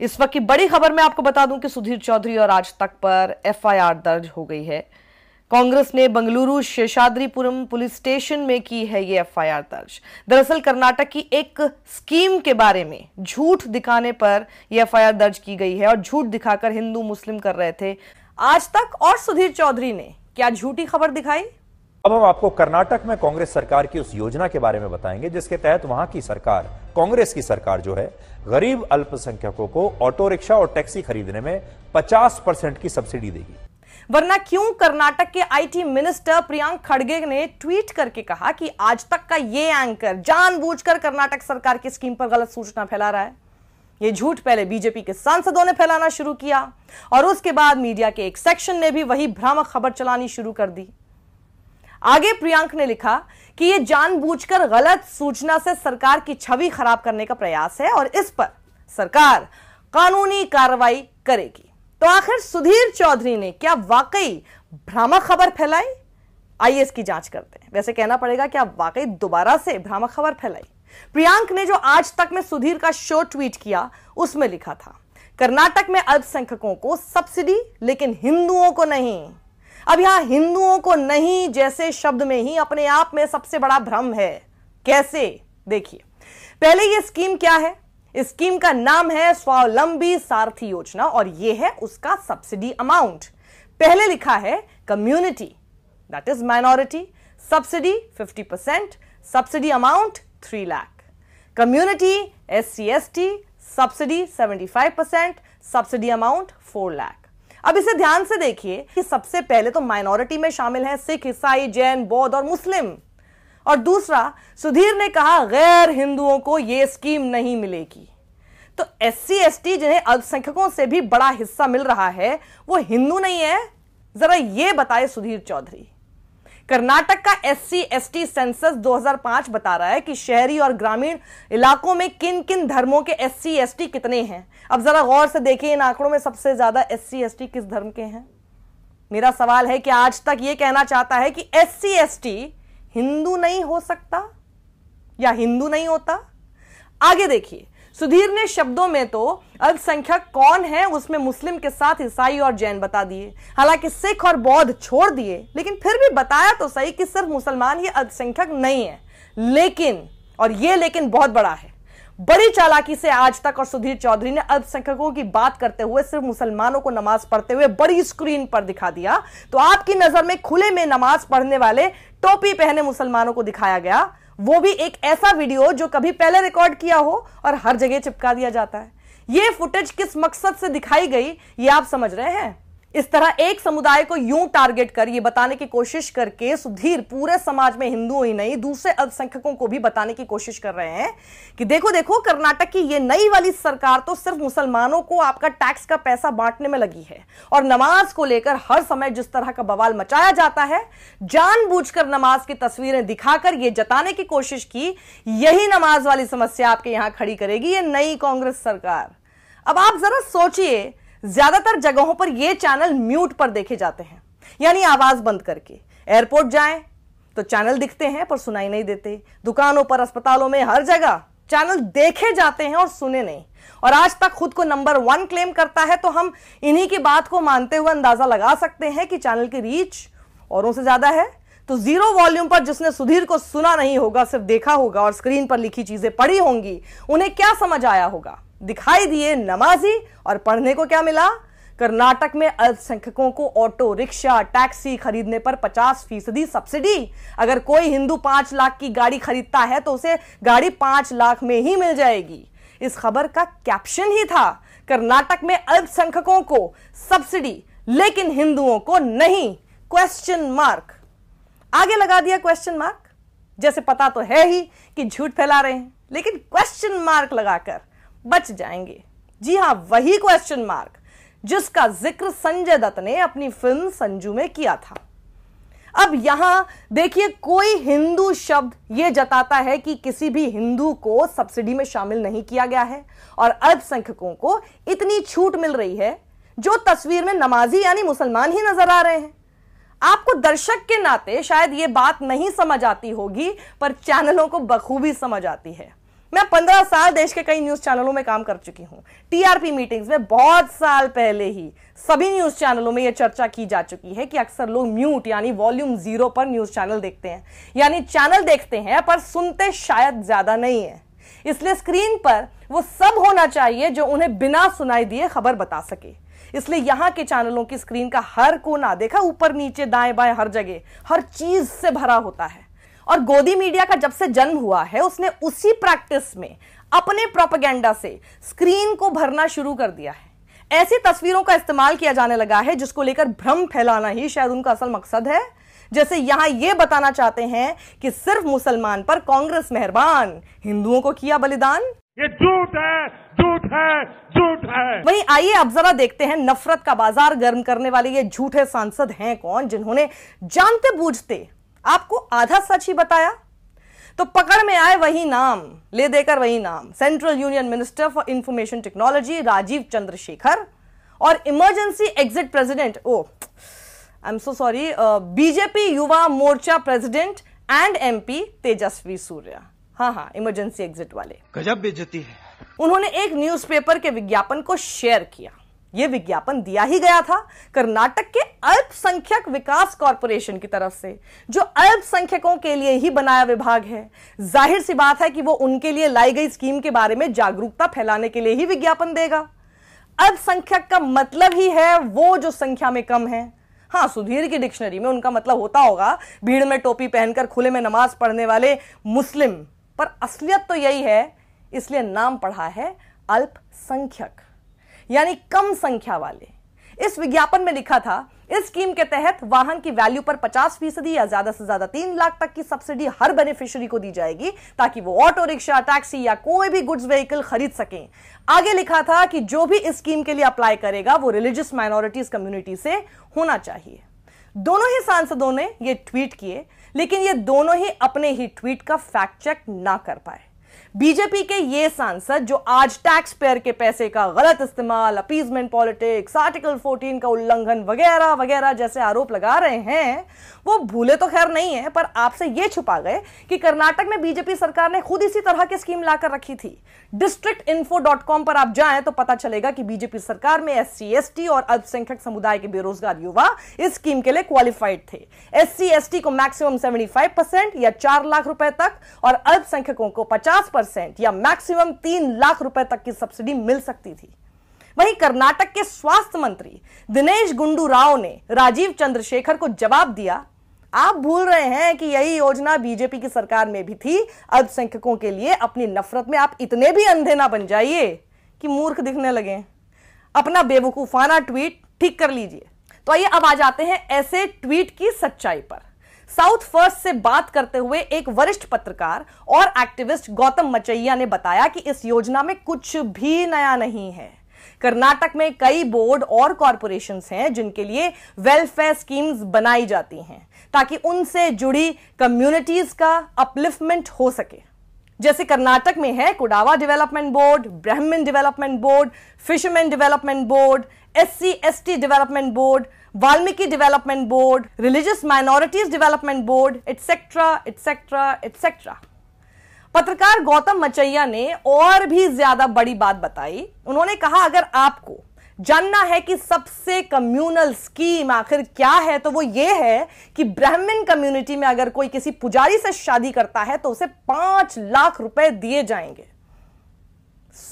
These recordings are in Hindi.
इस वक्त की बड़ी खबर मैं आपको बता दूं कि सुधीर चौधरी और आज तक पर एफआईआर दर्ज हो गई है कांग्रेस ने बंगलुरु शेषाद्रीपुरम पुलिस स्टेशन में की है ये एफआईआर दर्ज दरअसल कर्नाटक की एक स्कीम के बारे में झूठ दिखाने पर यह एफआईआर दर्ज की गई है और झूठ दिखाकर हिंदू मुस्लिम कर रहे थे आज तक और सुधीर चौधरी ने क्या झूठी खबर दिखाई अब हम आपको कर्नाटक में कांग्रेस सरकार की उस योजना के बारे में बताएंगे जिसके तहत वहां की सरकार कांग्रेस की सरकार जो है गरीब अल्पसंख्यकों को ऑटो रिक्शा और टैक्सी खरीदने में 50 परसेंट की सब्सिडी देगी वरना क्यों कर्नाटक के आईटी मिनिस्टर प्रियांक खड़गे ने ट्वीट करके कहा कि आज तक का ये एंकर जानबूझकर कर्नाटक सरकार की स्कीम पर गलत सूचना फैला रहा है ये झूठ पहले बीजेपी के सांसदों ने फैलाना शुरू किया और उसके बाद मीडिया के एक सेक्शन ने भी वही भ्रामक खबर चलानी शुरू कर दी आगे प्रियांक ने लिखा कि ये जानबूझकर गलत सूचना से सरकार की छवि खराब करने का प्रयास है और इस पर सरकार कानूनी कार्रवाई करेगी तो आखिर सुधीर चौधरी ने क्या वाकई भ्रामक खबर फैलाई आइए इसकी जांच करते हैं वैसे कहना पड़ेगा क्या वाकई दोबारा से भ्रामक खबर फैलाई प्रियांक ने जो आज तक में सुधीर का शो ट्वीट किया उसमें लिखा था कर्नाटक में अल्पसंख्यकों को सब्सिडी लेकिन हिंदुओं को नहीं अब यहां हिंदुओं को नहीं जैसे शब्द में ही अपने आप में सबसे बड़ा भ्रम है कैसे देखिए पहले ये स्कीम क्या है स्कीम का नाम है स्वावलंबी सारथी योजना और यह है उसका सब्सिडी अमाउंट पहले लिखा है community that is minority subsidy 50 percent subsidy amount 3 lakh community S C S T subsidy 75 percent subsidy amount 4 lakh अब इसे ध्यान से देखिए कि सबसे पहले तो माइनॉरिटी में शामिल है सिख ईसाई जैन बौद्ध और मुस्लिम और दूसरा सुधीर ने कहा गैर हिंदुओं को यह स्कीम नहीं मिलेगी तो एस सी जिन्हें अल्पसंख्यकों से भी बड़ा हिस्सा मिल रहा है वो हिंदू नहीं है जरा यह बताए सुधीर चौधरी कर्नाटक का S C S T census दो बता रहा है कि शहरी और ग्रामीण इलाकों में किन किन धर्मों के एस सी एस टी कितने हैं अब जरा गौर से देखिए इन आंकड़ों में सबसे ज्यादा एस सी एस टी किस धर्म के हैं मेरा सवाल है कि आज तक यह कहना चाहता है कि S C S T Hindu नहीं हो सकता या हिंदू नहीं होता आगे देखिए सुधीर ने शब्दों में तो अल्पसंख्यक कौन है उसमें मुस्लिम के साथ ईसाई और जैन बता दिए हालांकि सिख और बौद्ध छोड़ दिए लेकिन फिर भी बताया तो सही कि सिर्फ मुसलमान ही अल्पसंख्यक नहीं है लेकिन और ये लेकिन बहुत बड़ा है बड़ी चालाकी से आज तक और सुधीर चौधरी ने अल्पसंख्यकों की बात करते हुए सिर्फ मुसलमानों को नमाज पढ़ते हुए बड़ी स्क्रीन पर दिखा दिया तो आपकी नजर में खुले में नमाज पढ़ने वाले टोपी पहने मुसलमानों को दिखाया गया वो भी एक ऐसा वीडियो जो कभी पहले रिकॉर्ड किया हो और हर जगह चिपका दिया जाता है ये फुटेज किस मकसद से दिखाई गई ये आप समझ रहे हैं इस तरह एक समुदाय को यूं टारगेट कर ये बताने की कोशिश करके सुधीर पूरे समाज में हिंदुओं ही नहीं दूसरे अल्पसंख्यकों को भी बताने की कोशिश कर रहे हैं कि देखो देखो कर्नाटक की ये नई वाली सरकार तो सिर्फ मुसलमानों को आपका टैक्स का पैसा बांटने में लगी है और नमाज को लेकर हर समय जिस तरह का बवाल मचाया जाता है जानबूझकर नमाज की तस्वीरें दिखाकर यह जताने की कोशिश की यही नमाज वाली समस्या आपके यहां खड़ी करेगी ये नई कांग्रेस सरकार अब आप जरा सोचिए ज्यादातर जगहों पर ये चैनल म्यूट पर देखे जाते हैं यानी आवाज बंद करके एयरपोर्ट जाए तो चैनल दिखते हैं पर सुनाई नहीं देते दुकानों पर अस्पतालों में हर जगह चैनल देखे जाते हैं और सुने नहीं और आज तक खुद को नंबर वन क्लेम करता है तो हम इन्हीं की बात को मानते हुए अंदाजा लगा सकते हैं कि चैनल की रीच औरों से ज्यादा है तो जीरो वॉल्यूम पर जिसने सुधीर को सुना नहीं होगा सिर्फ देखा होगा और स्क्रीन पर लिखी चीजें पढ़ी होंगी उन्हें क्या समझ आया होगा दिखाई दिए नमाजी और पढ़ने को क्या मिला कर्नाटक में अल्पसंख्यकों को ऑटो रिक्शा टैक्सी खरीदने पर 50 फीसदी सब्सिडी अगर कोई हिंदू पांच लाख की गाड़ी खरीदता है तो उसे गाड़ी पांच लाख में ही मिल जाएगी इस खबर का कैप्शन ही था कर्नाटक में अल्पसंख्यकों को सब्सिडी लेकिन हिंदुओं को नहीं क्वेश्चन मार्क आगे लगा दिया क्वेश्चन मार्क जैसे पता तो है ही कि झूठ फैला रहे हैं लेकिन क्वेश्चन मार्क लगाकर बच जाएंगे जी हाँ वही क्वेश्चन मार्क जिसका जिक्र संजय दत्त ने अपनी फिल्म संजू में किया था अब यहां देखिए कोई हिंदू शब्द यह जताता है कि किसी भी हिंदू को सब्सिडी में शामिल नहीं किया गया है और अल्पसंख्यकों को इतनी छूट मिल रही है जो तस्वीर में नमाजी यानी मुसलमान ही नजर आ रहे हैं आपको दर्शक के नाते शायद यह बात नहीं समझ आती होगी पर चैनलों को बखूबी समझ आती है मैं पंद्रह साल देश के कई न्यूज चैनलों में काम कर चुकी हूं टीआरपी मीटिंग्स में बहुत साल पहले ही सभी न्यूज चैनलों में यह चर्चा की जा चुकी है कि अक्सर लोग म्यूट यानी वॉल्यूम जीरो पर न्यूज चैनल देखते हैं यानी चैनल देखते हैं पर सुनते शायद ज्यादा नहीं है इसलिए स्क्रीन पर वो सब होना चाहिए जो उन्हें बिना सुनाई दिए खबर बता सके इसलिए यहाँ के चैनलों की स्क्रीन का हर कोना देखा ऊपर नीचे दाएं बाएं हर जगह हर चीज से भरा होता है और गोदी मीडिया का जब से जन्म हुआ है उसने उसी प्रैक्टिस में अपने प्रोपेगेंडा से स्क्रीन को भरना शुरू कर दिया है ऐसी तस्वीरों का इस्तेमाल किया जाने लगा है जिसको लेकर भ्रम फैलाना ही शायद उनका असल मकसद है जैसे यहां यह बताना चाहते हैं कि सिर्फ मुसलमान पर कांग्रेस मेहरबान हिंदुओं को किया बलिदान ये झूठ है झूठ है झूठ है वहीं आइए अब जरा देखते हैं नफरत का बाजार गर्म करने वाले ये झूठे सांसद हैं कौन जिन्होंने जानते बूझते आपको आधा सच ही बताया तो पकड़ में आए वही नाम ले देकर वही नाम central union minister for information technology Rajeev Chandrasekhar और emergency exit president O I M so sorry BJP Yuva Morcha president and MP Tejasvi Surya हाँ हाँ इमरजेंसी एग्जिट वाले गजब बेजती है उन्होंने एक न्यूज़पेपर के विज्ञापन को शेयर किया ये विज्ञापन दिया ही गया था कर्नाटक के अल्पसंख्यक विकास कॉरपोरेशन की तरफ से जो अल्पसंख्यकों के लिए ही बनाया विभाग है जाहिर सी बात है कि वो उनके लिए लाई गई स्कीम के बारे में जागरूकता फैलाने के लिए ही विज्ञापन देगा अल्पसंख्यक का मतलब ही है वो जो संख्या में कम है हाँ सुधीर की डिक्शनरी में उनका मतलब होता होगा भीड़ में टोपी पहनकर खुले में नमाज पढ़ने वाले मुस्लिम पर असलियत तो यही है इसलिए नाम पढ़ा है अल्पसंख्यक यानी कम संख्या वाले इस विज्ञापन में लिखा था इस स्कीम के तहत वाहन की वैल्यू पर 50 फीसदी या ज्यादा से ज्यादा तीन लाख तक की सब्सिडी हर बेनिफिशियरी को दी जाएगी ताकि वो ऑटो रिक्शा टैक्सी या कोई भी गुड्स व्हीकल खरीद सकें आगे लिखा था कि जो भी इस स्कीम के लिए अप्लाई करेगा वो रिलीजियस माइनॉरिटीज कम्युनिटी से होना चाहिए दोनों ही सांसदों ने ये ट्वीट किए लेकिन ये दोनों ही अपने ही ट्वीट का फैक्ट चेक ना कर पाए बीजेपी के ये सांसद जो आज टैक्स पेयर के पैसे का गलत इस्तेमाल अपीजमेंट पॉलिटिक्स आर्टिकल 14 का उल्लंघन वगैरह वगैरह जैसे आरोप लगा रहे हैं वो भूले तो खैर नहीं है पर आपसे ये छुपा गए कि कर्नाटक में बीजेपी सरकार ने खुद इसी तरह की स्कीम लाकर रखी थी डिस्ट्रिक्ट इन्फो डॉट कॉम पर आप जाएं तो पता चलेगा कि बीजेपी सरकार में एस सी और अल्पसंख्यक समुदाय के बेरोजगार युवा इस स्कीम के लिए क्वालिफाइड थे एस सी को मैक्सिमम फाइव परसेंट या चार लाख रुपए तक और अल्पसंख्यकों को पचास परसेंट परसेंट या मैक्सिमम तीन लाख रुपए तक की सब्सिडी मिल सकती थी वहीं कर्नाटक के स्वास्थ्य मंत्री दिनेश गुंडू राव ने राजीव चंद्रशेखर को जवाब दिया आप भूल रहे हैं कि यही योजना बीजेपी की सरकार में भी थी अल्पसंख्यकों के लिए अपनी नफरत में आप इतने भी अंधे ना बन जाइए कि मूर्ख दिखने लगे अपना बेवकूफाना ट्वीट ठीक कर लीजिए तो आइए अब आ जाते हैं ऐसे ट्वीट की सच्चाई पर साउथ फर्स्ट से बात करते हुए एक वरिष्ठ पत्रकार और एक्टिविस्ट गौतम मचैया ने बताया कि इस योजना में कुछ भी नया नहीं है कर्नाटक में कई बोर्ड और कॉरपोरेशन हैं जिनके लिए वेलफेयर स्कीम्स बनाई जाती हैं ताकि उनसे जुड़ी कम्युनिटीज का अपलिफ्टमेंट हो सके जैसे कर्नाटक में है Kodava development board Brahmin development board fisherman development board S C development board Valmiki development board religious minorities development board etcetera etcetera etcetera पत्रकार गौतम मचैया ने और भी ज्यादा बड़ी बात बताई उन्होंने कहा अगर आपको जानना है कि सबसे कम्युनल स्कीम आखिर क्या है तो वो ये है कि ब्राह्मण कम्युनिटी में अगर कोई किसी पुजारी से शादी करता है तो उसे पांच लाख रुपए दिए जाएंगे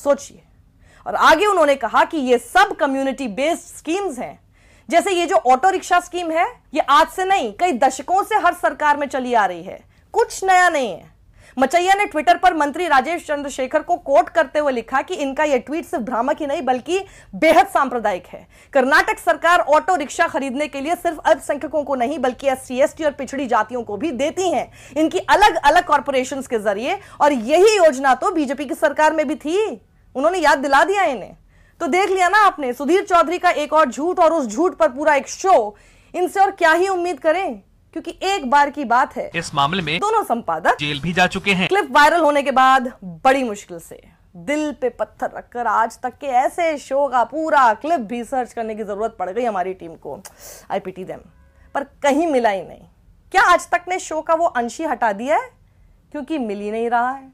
सोचिए और आगे उन्होंने कहा कि ये सब कम्युनिटी बेस्ड स्कीम्स हैं जैसे ये जो ऑटो रिक्शा स्कीम है ये आज से नहीं कई दशकों से हर सरकार में चली आ रही है कुछ नया नहीं है मचैया ने ट्विटर पर मंत्री राजेश चंद्रशेखर को कोट करते हुए लिखा कि इनका यह ट्वीट सिर्फ भ्रामक ही नहीं बल्कि बेहद सांप्रदायिक है कर्नाटक सरकार ऑटो रिक्शा खरीदने के लिए सिर्फ अल्पसंख्यकों को नहीं बल्कि एस सी और पिछड़ी जातियों को भी देती है इनकी अलग अलग कॉरपोरेशन के जरिए और यही योजना तो बीजेपी की सरकार में भी थी उन्होंने याद दिला दिया इन्हें तो देख लिया ना आपने सुधीर चौधरी का एक और झूठ और उस झूठ पर पूरा एक शो इनसे और क्या ही उम्मीद करें क्योंकि एक बार की बात है इस मामले में दोनों संपादक जेल भी जा चुके हैं क्लिप वायरल होने के बाद बड़ी मुश्किल से दिल पे पत्थर रखकर आज तक के ऐसे शो का पूरा क्लिप भी सर्च करने की जरूरत पड़ गई हमारी टीम को आईपीटी देम पर कहीं मिला ही नहीं क्या आज तक ने शो का वो अंशी हटा दिया है क्योंकि मिल ही नहीं रहा है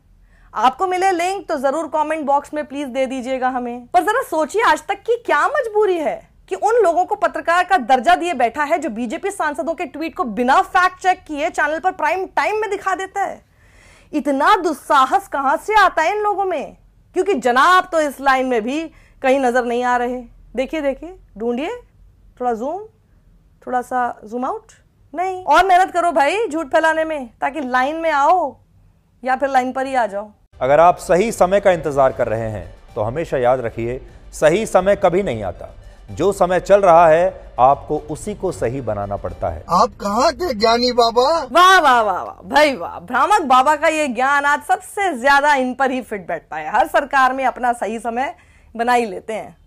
आपको मिले लिंक तो जरूर कमेंट बॉक्स में प्लीज दे दीजिएगा हमें पर जरा सोचिए आज तक की क्या मजबूरी है कि उन लोगों को पत्रकार का दर्जा दिए बैठा है जो बीजेपी सांसदों के ट्वीट को बिना फैक्ट चेक किए चैनल पर प्राइम टाइम में दिखा देता है इतना दुस्साहस कहां से आता है इन लोगों में क्योंकि जनाब तो इस लाइन में भी कहीं नजर नहीं आ रहे देखिए देखिए ढूंढिए थोड़ा जूम थोड़ा सा जूम आउट नहीं और मेहनत करो भाई झूठ फैलाने में ताकि लाइन में आओ या फिर लाइन पर ही आ जाओ अगर आप सही समय का इंतज़ार कर रहे हैं तो हमेशा याद रखिए सही समय कभी नहीं आता जो समय चल रहा है आपको उसी को सही बनाना पड़ता है आप कहा के ज्ञानी बाबा वाह वाह वाह वाह भाई वाह भ्रामक बाबा का ये ज्ञान आज सबसे ज्यादा इन पर ही फिट बैठता है हर सरकार में अपना सही समय बना ही लेते हैं